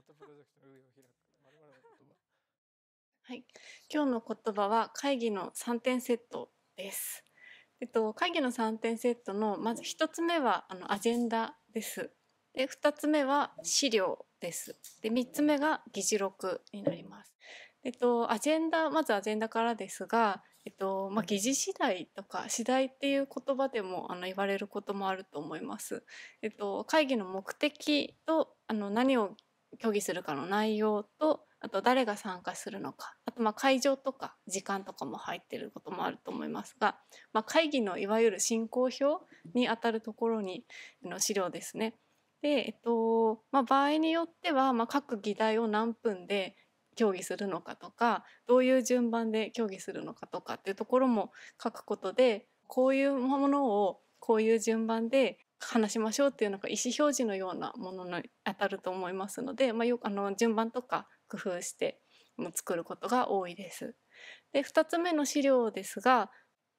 ハットプロジェクトの運を開く丸々の言葉はい今日の言葉は会議の三点セットですえっと、会議の三点セットのまず一つ目はあのアジェンダです。で二つ目は資料です。で三つ目が議事録になります。えっと、アジェンダまずアジェンダからですが、えっとまあ、議事次第とか次第っていう言葉でもあの言われることもあると思います。えっと、会議の目的とあの何を協議するかの内容とあと誰が参加するのかあとまあ会場とか時間とかも入ってることもあると思いますが、まあ、会議のいわゆる進行表にあたるところにの資料ですね。でえっとまあ、場合によっては、まあ、各議題を何分で協議するのかとかどういう順番で協議するのかとかっていうところも書くことでこういうものをこういう順番で話しましょうっていうのが意思表示のようなものにあたると思いますので、まあ、よあの順番とか工夫して作ることが多いです。で2つ目の資料ですが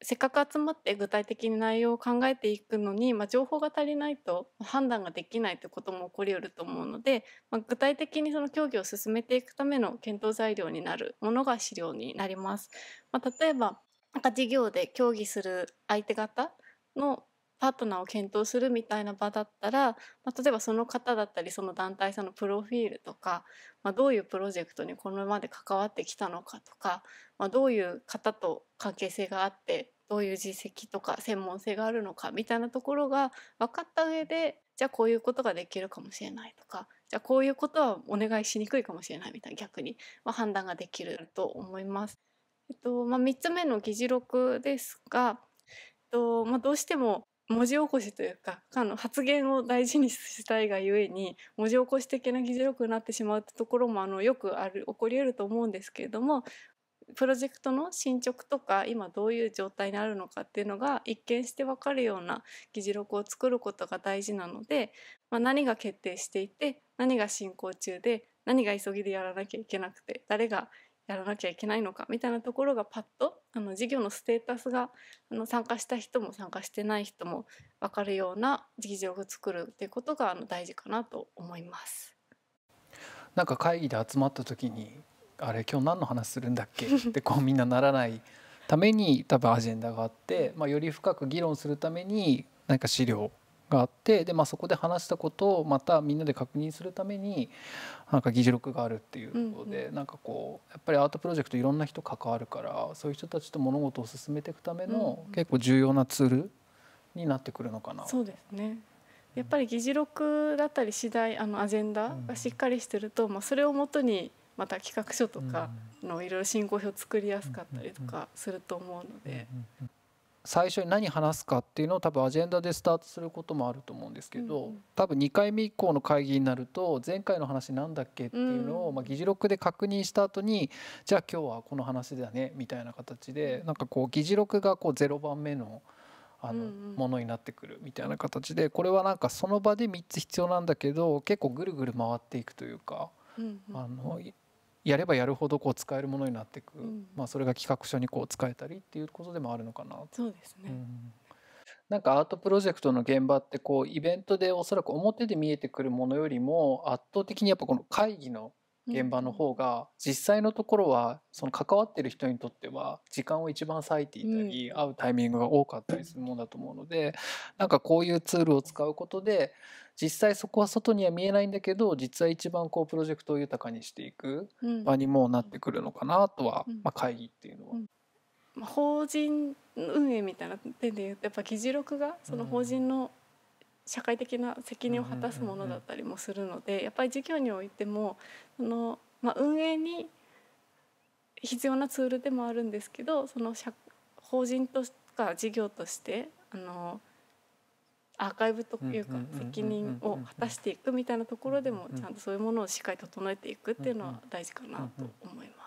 せっかく集まって具体的に内容を考えていくのに、まあ、情報が足りないと判断ができないということも起こりうると思うので、まあ、具体的にその協議を進めていくための検討材料になるものが資料になります。まあ、例えばなんか事業で協議する相手方のパートナーを検討するみたいな場だったら、まあ、例えばその方だったりその団体さんのプロフィールとか、まあ、どういうプロジェクトにこのまで関わってきたのかとか、まあ、どういう方と関係性があってどういう実績とか専門性があるのかみたいなところが分かった上でじゃあこういうことができるかもしれないとかじゃあこういうことはお願いしにくいかもしれないみたいな逆に、ま判断ができると思います。えっとまあ、3つ目の議事録ですが、えっとまあ、どうしても文字起こしというかの発言を大事にしたいがゆえに文字起こし的な議事録になってしまうってところもあのよくある起こり得ると思うんですけれどもプロジェクトの進捗とか今どういう状態にあるのかっていうのが一見して分かるような議事録を作ることが大事なので、まあ、何が決定していて何が進行中で何が急ぎでやらなきゃいけなくて誰がやらなきゃいけないのかみたいなところがパッとあの事業のステータスがあの参加した人も参加してない人も分かるような事業を作るっていうことがあの大事かなと思います。なんか会議で集まった時にあれ今日何の話するんだっけ ってこうみんなならないために多分アジェンダがあって、まあ、より深く議論するために何か資料があってで、まあ、そこで話したことをまたみんなで確認するためになんか議事録があるっていうことで、うんうん、なんかこうやっぱりアートプロジェクトいろんな人関わるからそういう人たちと物事を進めていくための結構重要なツールになってくるのかな。うんうん、そうですねやっぱり議事録だったり次第あのアジェンダがしっかりしてると、まあ、それをもとにまた企画書とかのいろいろ進行表を作りやすかったりとかすると思うので。うんうんうん最初に何話すかっていうのを多分アジェンダでスタートすることもあると思うんですけど、うん、多分2回目以降の会議になると前回の話なんだっけっていうのを、うん、まあ、議事録で確認した後にじゃあ今日はこの話だねみたいな形でなんかこう議事録がこう0番目のあのものになってくるみたいな形でこれはなんかその場で3つ必要なんだけど結構ぐるぐる回っていくというか。あのやればやるほどこう使えるものになっていく、うん、まあ、それが企画書にこう使えたりっていうことでもあるのかなそうですね、うん、なんかアートプロジェクトの現場ってこうイベントでおそらく表で見えてくるものよりも圧倒的にやっぱこの会議の現場の方が実際のところはその関わってる人にとっては時間を一番割いていたり会うタイミングが多かったりするものだと思うのでなんかこういうツールを使うことで実際そこは外には見えないんだけど実は一番こうプロジェクトを豊かにしていく場にもなってくるのかなとは、まあ、会議っていうのは。法人運営みたいな点でやっぱ議事録がその法人の社会的な責任を果たすものだったりもするのでやっぱり事業においてもその、まあ、運営に必要なツールでもあるんですけどその社法人とか事業としてあのアーカイブというか責任を果たしていくみたいなところでもちゃんとそういうものをしっかり整えていくっていうのは大事かなと思います。